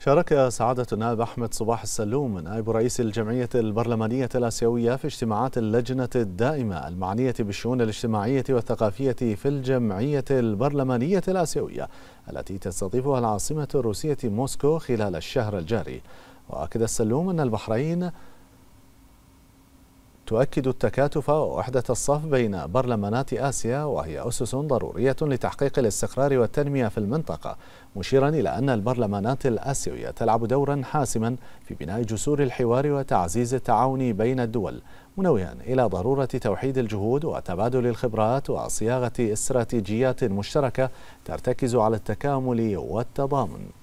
شارك سعادة النائب أحمد صباح السلوم نائب رئيس الجمعية البرلمانية الآسيوية في اجتماعات اللجنة الدائمة المعنية بالشؤون الاجتماعية والثقافية في الجمعية البرلمانية الآسيوية التي تستضيفها العاصمة الروسية موسكو خلال الشهر الجاري وأكد السلوم أن البحرين تؤكد التكاتف ووحدة الصف بين برلمانات آسيا وهي أسس ضرورية لتحقيق الاستقرار والتنمية في المنطقة مشيرا إلى أن البرلمانات الآسيوية تلعب دورا حاسما في بناء جسور الحوار وتعزيز التعاون بين الدول منوها إلى ضرورة توحيد الجهود وتبادل الخبرات وصياغة استراتيجيات مشتركة ترتكز على التكامل والتضامن